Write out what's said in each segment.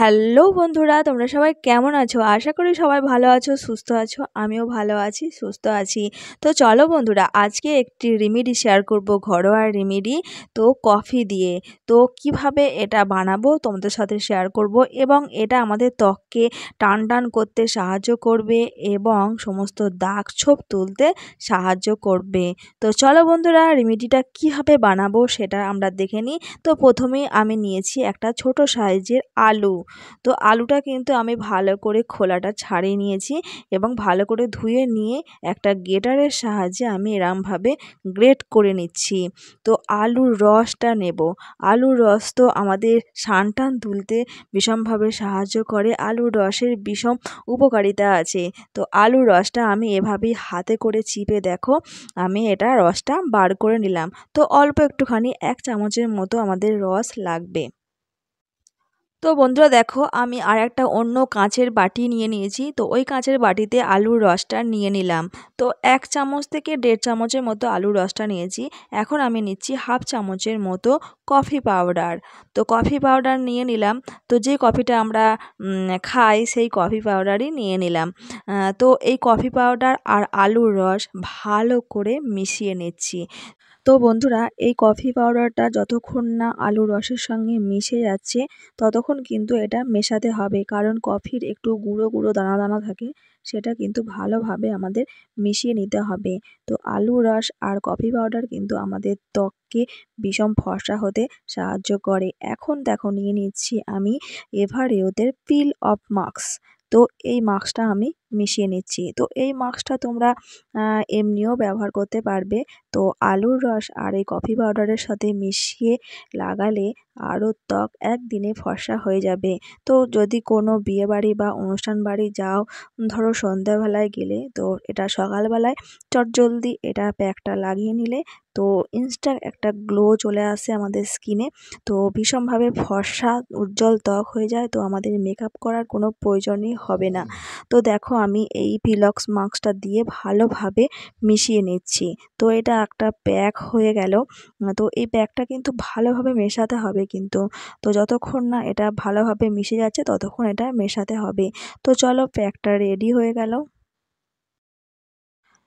Hello বন্ধুরা তোমরা সবাই কেমন আছো আশা করি সবাই ভালো আছো সুস্থ আছো আমিও ভালো আছি সুস্থ আছি তো চলো বন্ধুরা আজকে একটি রেমেডি শেয়ার করব ঘরোয়া রেমেডি তো কফি দিয়ে তো কিভাবে এটা বানাবো তোমাদের সাথে শেয়ার করব এবং এটা আমাদের ত্বককে টান টান করতে সাহায্য করবে এবং সমস্ত দাগ ছোপ তুলতে সাহায্য করবে তো চলো বন্ধুরা রেমেডিটা কিভাবে বানাবো সেটা আমরা দেখে নিই তো প্রথমেই আমি নিয়েছি একটা ছোট সাইজের আলু তো আলুটা কিন্তু আমি ভালো করে খোলাটা ছাড়িয়ে নিয়েছি এবং ভালো করে ধুয়ে নিয়ে একটা গেটারের সাহায্যে আমি এরমভাবে গ্রেট করে নিচ্ছি তো আলুর রসটা নেব আলুর রস তো আমাদের টান তুলতে ভীষণভাবে সাহায্য করে আলুর রসের ভীষণ উপকারিতা আছে তো আলুর রসটা আমি এভাবেই হাতে করে চিপে দেখো আমি এটা রসটা বার করে নিলাম তো অল্প একটুখানি এক চামচের মতো আমাদের রস লাগবে তো বন্ধুরা দেখো আমি আর একটা অন্য কাঁচের বাটি নিয়ে নিয়েছি তো ওই কাঁচের বাটিতে আলুর রসটা নিয়ে নিলাম তো এক চামচ থেকে দেড় চামচের মতো আলুর রসটা নিয়েছি এখন আমি নিচ্ছি হাফ চামচের মতো কফি পাউডার তো কফি পাউডার নিয়ে নিলাম তো যে কফিটা আমরা খাই সেই কফি পাউডারই নিয়ে নিলাম তো এই কফি পাউডার আর আলুর রস ভালো করে মিশিয়ে নিচ্ছি তো বন্ধুরা এই কফি পাউডারটা যতক্ষণ না আলুর রসের সঙ্গে মিশে যাচ্ছে ততক্ষণ কিন্তু এটা মেশাতে হবে কারণ কফির একটু গুঁড়ো গুঁড়ো দানা দানা থাকে সেটা কিন্তু ভালোভাবে আমাদের মিশিয়ে নিতে হবে তো আলু রস আর কফি পাউডার কিন্তু আমাদের ত্বককে বিষম ফর্সা হতে সাহায্য করে এখন দেখো নিয়ে নিচ্ছি আমি এভারেওদের পিল অফ মাস্ক তো এই মাস্কটা আমি মিশিয়ে নিচ্ছি তো এই মাস্কটা তোমরা এমনিও ব্যবহার করতে পারবে তো আলুর রস আর এই কফি পাউডারের সাথে মিশিয়ে লাগালে আরও ত্বক একদিনে ফর্সা হয়ে যাবে তো যদি কোনো বিয়ে বাড়ি বা অনুষ্ঠান বাড়ি যাও ধরো সন্ধ্যাবেলায় গেলে তো এটা সকালবেলায় চটজলদি এটা প্যাকটা লাগিয়ে নিলে তো ইনস্টা একটা গ্লো চলে আসে আমাদের স্কিনে তো ভীষণভাবে ফর্সা উজ্জ্বল ত্বক হয়ে যায় তো আমাদের মেকআপ করার কোনো প্রয়োজনই হবে না তো দেখো আমি এই ভিলক্স মাস্কটা দিয়ে ভালোভাবে মিশিয়ে নিচ্ছি তো এটা একটা প্যাক হয়ে গেল তো এই প্যাকটা কিন্তু ভালোভাবে মেশাতে হবে কিন্তু তো যতক্ষণ না এটা ভালোভাবে মিশে যাচ্ছে ততক্ষণ এটা মেশাতে হবে তো চলো প্যাকটা রেডি হয়ে গেল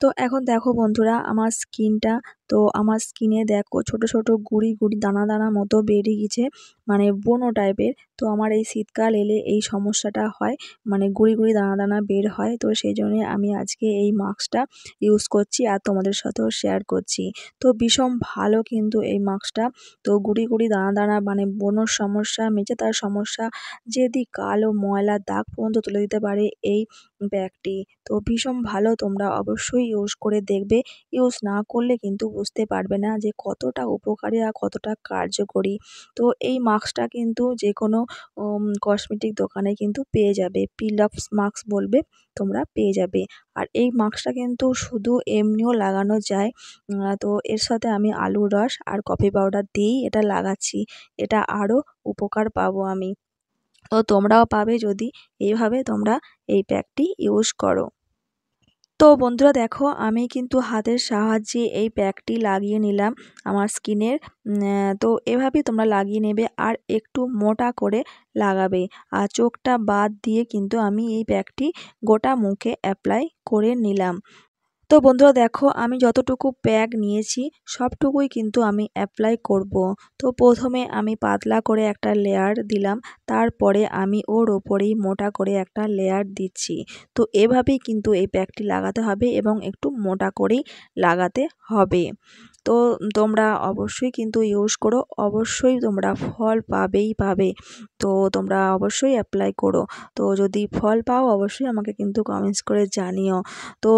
তো এখন দেখো বন্ধুরা আমার স্কিনটা তো আমার স্কিনে দেখো ছোট ছোট গুড়ি গুড়ি দানা দানা মতো বেরিয়ে গেছে মানে বোনো টাইপের তো আমার এই শীতকাল এলে এই সমস্যাটা হয় মানে গুড়ি গুড়ি দানা দানা বের হয় তো সেই জন্যে আমি আজকে এই মাস্কটা ইউজ করছি আর তোমাদের সাথেও শেয়ার করছি তো ভীষণ ভালো কিন্তু এই মাস্কটা তো গুড়ি গুড়ি দানা দানা মানে বোনোর সমস্যা মেচে তার সমস্যা যেদি কালো ময়লা দাগ পর্যন্ত তুলে দিতে পারে এই ব্যাগটি তো ভীষণ ভালো তোমরা অবশ্যই ইউজ করে দেখবে ইউজ না করলে কিন্তু বুঝতে পারবে না যে কতটা উপকারী আর কতটা কার্যকরী তো এই মাস্কটা কিন্তু যে কোনো কসমেটিক দোকানে কিন্তু পেয়ে যাবে পিলাপস মাস্ক বলবে তোমরা পেয়ে যাবে আর এই মাস্কটা কিন্তু শুধু এমনিও লাগানো যায় তো এর সাথে আমি আলুর রস আর কফি পাউডার দিয়েই এটা লাগাচ্ছি এটা আরও উপকার পাবো আমি তো তোমরাও পাবে যদি এইভাবে তোমরা এই প্যাকটি ইউজ করো তো বন্ধুরা দেখো আমি কিন্তু হাতের সাহায্যে এই প্যাকটি লাগিয়ে নিলাম আমার স্কিনের তো এভাবেই তোমরা লাগিয়ে নেবে আর একটু মোটা করে লাগাবে আর চোখটা বাদ দিয়ে কিন্তু আমি এই প্যাকটি গোটা মুখে অ্যাপ্লাই করে নিলাম তো বন্ধুরা দেখো আমি যতটুকু প্যাক নিয়েছি সবটুকুই কিন্তু আমি অ্যাপ্লাই করব। তো প্রথমে আমি পাতলা করে একটা লেয়ার দিলাম তারপরে আমি ওর ওপরেই মোটা করে একটা লেয়ার দিচ্ছি তো এভাবেই কিন্তু এই প্যাকটি লাগাতে হবে এবং একটু মোটা করেই লাগাতে হবে তো তোমরা অবশ্যই কিন্তু ইউজ করো অবশ্যই তোমরা ফল পাবেই পাবে তো তোমরা অবশ্যই অ্যাপ্লাই করো তো যদি ফল পাও অবশ্যই আমাকে কিন্তু কমেন্টস করে জানিও তো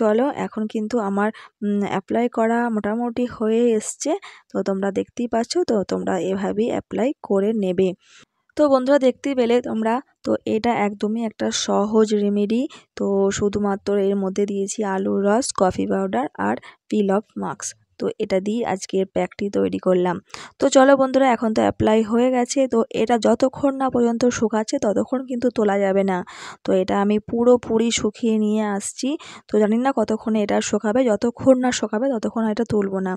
চলো এখন কিন্তু আমার অ্যাপ্লাই করা মোটামুটি হয়ে এসছে তো তোমরা দেখতেই পাচ্ছ তো তোমরা এভাবেই অ্যাপ্লাই করে নেবে তো বন্ধুরা দেখতেই পেলে তোমরা তো এটা একদমই একটা সহজ রেমেডি তো শুধুমাত্র এর মধ্যে দিয়েছি আলুর রস কফি পাউডার আর পিল অফ মাস্ক তো এটা দিয়ে আজকের প্যাকটি তৈরি করলাম তো চলো বন্ধুরা এখন তো অ্যাপ্লাই হয়ে গেছে তো এটা যতক্ষণ না পর্যন্ত শুকাচ্ছে ততক্ষণ কিন্তু তোলা যাবে না তো এটা আমি পুরোপুরি শুকিয়ে নিয়ে আসছি তো জানি না কতক্ষণে এটা শোকাবে যতক্ষণ না শোকাবে ততক্ষণ এটা তুলব না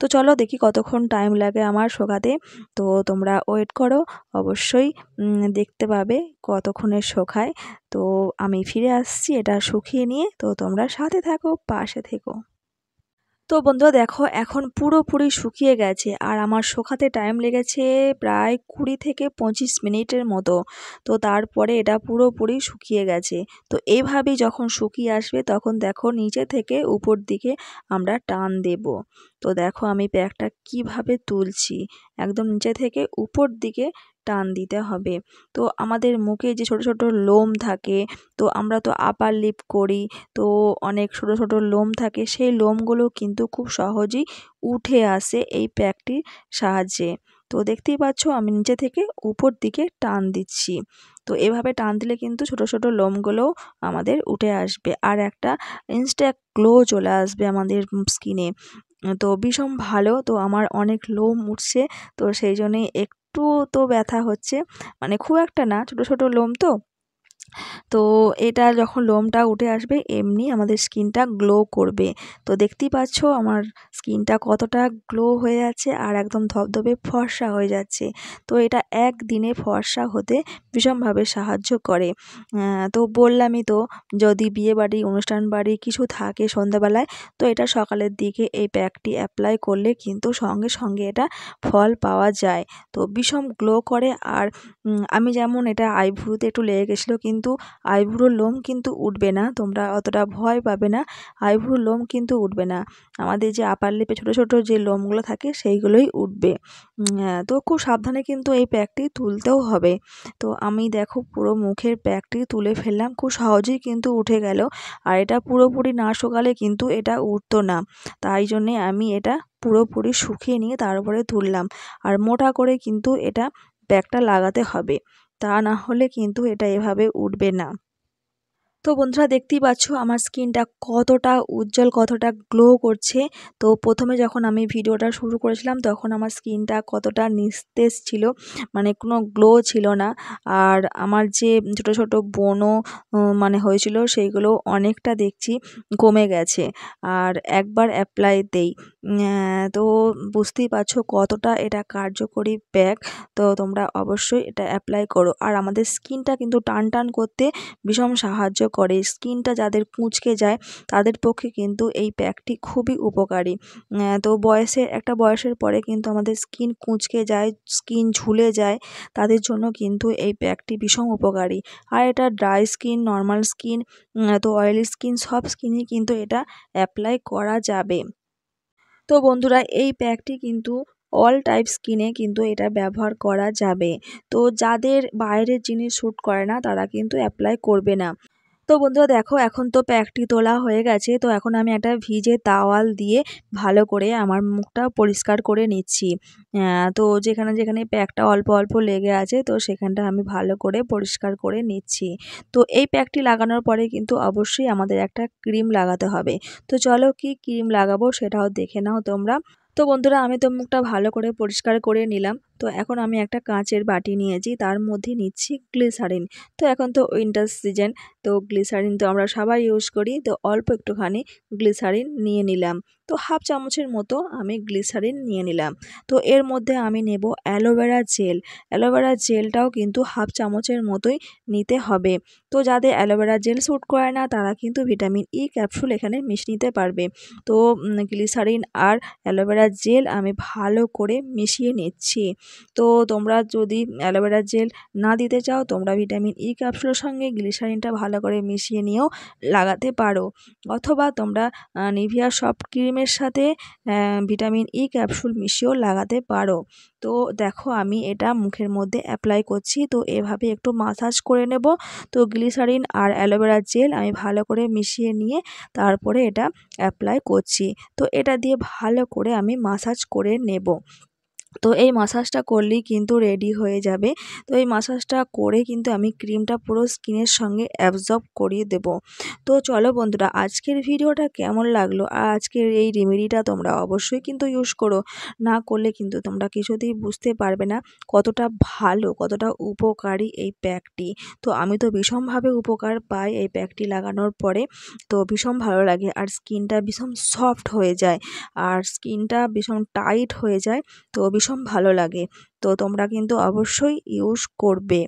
তো চলো দেখি কতক্ষণ টাইম লাগে আমার শোকাতে তো তোমরা ওয়েট করো অবশ্যই দেখতে পাবে কতক্ষণে শোকায় তো আমি ফিরে আসছি এটা শুকিয়ে নিয়ে তো তোমরা সাথে থাকো পাশে থেকো তো বন্ধুরা দেখো এখন পুরোপুরি শুকিয়ে গেছে আর আমার শোকাতে টাইম লেগেছে প্রায় কুড়ি থেকে পঁচিশ মিনিটের মতো তো তারপরে এটা পুরোপুরি শুকিয়ে গেছে তো এইভাবেই যখন শুকিয়ে আসবে তখন দেখো নিচে থেকে উপর দিকে আমরা টান দেব তো দেখো আমি প্যাকটা কিভাবে তুলছি একদম নিচে থেকে উপর দিকে টান দিতে হবে তো আমাদের মুখে যে ছোটো ছোটো লোম থাকে তো আমরা তো আপার লিপ করি তো অনেক ছোটো ছোটো লোম থাকে সেই লোমগুলো কিন্তু খুব সহজেই উঠে আসে এই প্যাকটির সাহায্যে তো দেখতেই পাচ্ছ আমি নিচে থেকে উপর দিকে টান দিচ্ছি তো এভাবে টান দিলে কিন্তু ছোট ছোট লোমগুলোও আমাদের উঠে আসবে আর একটা ইনস্ট্যাক গ্লো চলে আসবে আমাদের স্কিনে তো ভীষণ ভালো তো আমার অনেক লোম উঠছে তো সেই জন্যে এক একটু তো ব্যথা হচ্ছে মানে খুব একটা না ছোটো ছোটো লোম তো তো এটা যখন লোমটা উঠে আসবে এমনি আমাদের স্কিনটা গ্লো করবে তো দেখতেই পাচ্ছ আমার স্কিনটা কতটা গ্লো হয়ে যাচ্ছে আর একদম ধবধবে ফর্সা হয়ে যাচ্ছে তো এটা একদিনে ফর্সা হতে ভীষণভাবে সাহায্য করে তো বললামই তো যদি বিয়ে বাড়ি অনুষ্ঠান বাড়ি কিছু থাকে সন্ধ্যাবেলায় তো এটা সকালের দিকে এই প্যাকটি অ্যাপ্লাই করলে কিন্তু সঙ্গে সঙ্গে এটা ফল পাওয়া যায় তো ভীষণ গ্লো করে আর আমি যেমন এটা আইভ্রুতে একটু লেগে গেছিলো কিন্তু কিন্তু আইবুড়োর লোম কিন্তু উঠবে না তোমরা অতটা ভয় পাবে না আইবুড়োর লোম কিন্তু উঠবে না আমাদের যে আপার লিপে ছোটো ছোটো যে লোমগুলো থাকে সেইগুলোই উঠবে তো খুব সাবধানে কিন্তু এই প্যাকটি তুলতেও হবে তো আমি দেখো পুরো মুখের প্যাকটি তুলে ফেললাম খুব সহজেই কিন্তু উঠে গেল আর এটা পুরোপুরি না শুকালে কিন্তু এটা উঠতো না তাই জন্যে আমি এটা পুরোপুরি শুকিয়ে নিয়ে তারপরে তুললাম আর মোটা করে কিন্তু এটা ব্যাগটা লাগাতে হবে তা না হলে কিন্তু এটা এভাবে উঠবে না তো বন্ধুরা দেখতেই পাচ্ছ আমার স্কিনটা কতটা উজ্জ্বল কতটা গ্লো করছে তো প্রথমে যখন আমি ভিডিওটা শুরু করেছিলাম তখন আমার স্কিনটা কতটা নিস্তেজ ছিল মানে কোনো গ্লো ছিল না আর আমার যে ছোট ছোট বনও মানে হয়েছিল সেইগুলো অনেকটা দেখছি কমে গেছে আর একবার অ্যাপ্লাই দেই তো বুঝতেই পারছো কতটা এটা কার্যকরী প্যাক তো তোমরা অবশ্যই এটা অ্যাপ্লাই করো আর আমাদের স্কিনটা কিন্তু টান টান করতে ভীষণ সাহায্য করে স্কিনটা যাদের কুঁচকে যায় তাদের পক্ষে কিন্তু এই প্যাকটি খুবই উপকারী তো বয়সে একটা বয়সের পরে কিন্তু আমাদের স্কিন কুঁচকে যায় স্কিন ঝুলে যায় তাদের জন্য কিন্তু এই প্যাকটি ভীষণ উপকারী আর এটা ড্রাই স্কিন নর্মাল স্কিন তো অয়েলি স্কিন সব স্কিনই কিন্তু এটা অ্যাপ্লাই করা যাবে তো বন্ধুরা এই প্যাকটি কিন্তু অল টাইপ স্কিনে কিন্তু এটা ব্যবহার করা যাবে তো যাদের বাইরের জিনিস শ্যুট করে না তারা কিন্তু অ্যাপ্লাই করবে না তো বন্ধুরা দেখো এখন তো প্যাকটি তোলা হয়ে গেছে তো এখন আমি একটা ভিজে তাওয়াল দিয়ে ভালো করে আমার মুখটা পরিষ্কার করে নিচ্ছি তো যেখানে যেখানে প্যাকটা অল্প অল্প লেগে আছে তো সেখানটা আমি ভালো করে পরিষ্কার করে নিচ্ছি তো এই প্যাকটি লাগানোর পরে কিন্তু অবশ্যই আমাদের একটা ক্রিম লাগাতে হবে তো চলো কি ক্রিম লাগাবো সেটাও দেখে নাও তোমরা তো বন্ধুরা আমি তো মুখটা ভালো করে পরিষ্কার করে নিলাম তো এখন আমি একটা কাঁচের বাটি নিয়েছি তার মধ্যে নিচ্ছি গ্লিসারিন তো এখন তো উইন্টার সিজন তো গ্লিসারিন তো আমরা সবাই ইউজ করি তো অল্প একটুখানি গ্লিসারিন নিয়ে নিলাম তো হাফ চামচের মতো আমি গ্লিসারিন নিয়ে নিলাম তো এর মধ্যে আমি নেব অ্যালোভেরা জেল অ্যালোভেরা জেলটাও কিন্তু হাফ চামচের মতোই নিতে হবে তো যাদের অ্যালোভেরা জেল স্যুট করে না তারা কিন্তু ভিটামিন ই ক্যাপসুল এখানে মিশিয়ে নিতে পারবে তো গ্লিসারিন আর অ্যালোভেরা জেল আমি ভালো করে মিশিয়ে নিচ্ছি তো তোমরা যদি অ্যালোভেরার জেল না দিতে চাও তোমরা ভিটামিন ই e ক্যাপসুলের সঙ্গে গ্লিসারিনটা ভালো করে মিশিয়ে নিয়েও লাগাতে পারো অথবা তোমরা নিভিয়া সফট ক্রিমের সাথে ভিটামিন ই e ক্যাপসুল মিশিয়েও লাগাতে পারো তো দেখো আমি এটা মুখের মধ্যে অ্যাপ্লাই করছি তো এভাবে একটু মাসাজ করে নেব তো গ্লিসারিন আর অ্যালোভেরার জেল আমি ভালো করে মিশিয়ে নিয়ে তারপরে এটা অ্যাপ্লাই করছি তো এটা দিয়ে ভালো করে আমি মাসাজ করে নেব তো এই মাসাজটা করলেই কিন্তু রেডি হয়ে যাবে তো এই মাসাজটা করে কিন্তু আমি ক্রিমটা পুরো স্কিনের সঙ্গে অ্যাবজর্ব করিয়ে দেব তো চলো বন্ধুরা আজকের ভিডিওটা কেমন লাগলো আর আজকের এই রেমেডিটা তোমরা অবশ্যই কিন্তু ইউজ করো না করলে কিন্তু তোমরা কিছুতেই বুঝতে পারবে না কতটা ভালো কতটা উপকারী এই প্যাকটি তো আমি তো ভীষণভাবে উপকার পাই এই প্যাকটি লাগানোর পরে তো ভীষণ ভালো লাগে আর স্কিনটা ভীষণ সফট হয়ে যায় আর স্কিনটা ভীষণ টাইট হয়ে যায় তো ভীষণ ভালো লাগে তো তোমরা কিন্তু অবশ্যই ইউজ করবে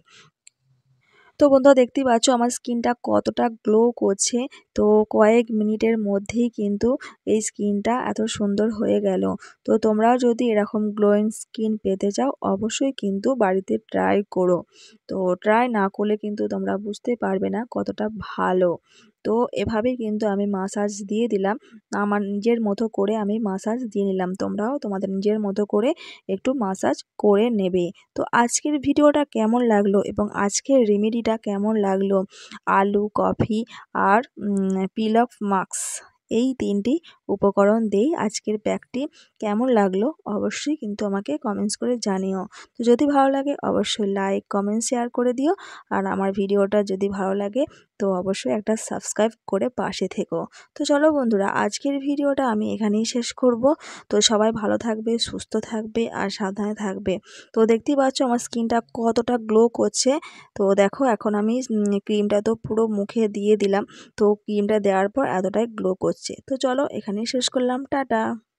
তো বন্ধুরা দেখতেই পাচ্ছ আমার স্কিনটা কতটা গ্লো করছে তো কয়েক মিনিটের মধ্যেই কিন্তু এই স্কিনটা এত সুন্দর হয়ে গেল তো তোমরাও যদি এরকম গ্লোয়িং স্কিন পেতে চাও অবশ্যই কিন্তু বাড়িতে ট্রাই করো তো ট্রাই না করলে কিন্তু তোমরা বুঝতে পারবে না কতটা ভালো তো এভাবেই কিন্তু আমি মাসাজ দিয়ে দিলাম আমার নিজের মতো করে আমি মাসাজ দিয়ে নিলাম তোমরাও তোমাদের নিজের মতো করে একটু মাসাজ করে নেবে তো আজকের ভিডিওটা কেমন লাগলো এবং আজকের রেমেডিটা কেমন লাগলো আলু কফি আর পিল অফ মাস্ক এই তিনটি উপকরণ দিয়েই আজকের ব্যাগটি কেমন লাগলো অবশ্যই কিন্তু আমাকে কমেন্টস করে জানিও তো যদি ভালো লাগে অবশ্যই লাইক কমেন্ট শেয়ার করে দিও আর আমার ভিডিওটা যদি ভালো লাগে তো অবশ্যই একটা সাবস্ক্রাইব করে পাশে থেকো তো চলো বন্ধুরা আজকের ভিডিওটা আমি এখানেই শেষ করব তো সবাই ভালো থাকবে সুস্থ থাকবে আর সাবধানে থাকবে তো দেখতেই পাচ্ছ আমার স্কিনটা কতটা গ্লো করছে তো দেখো এখন আমি ক্রিমটা তো পুরো মুখে দিয়ে দিলাম তো ক্রিমটা দেওয়ার পর এতটাই গ্লো করছে তো চলো এখানেই শেষ করলাম টাটা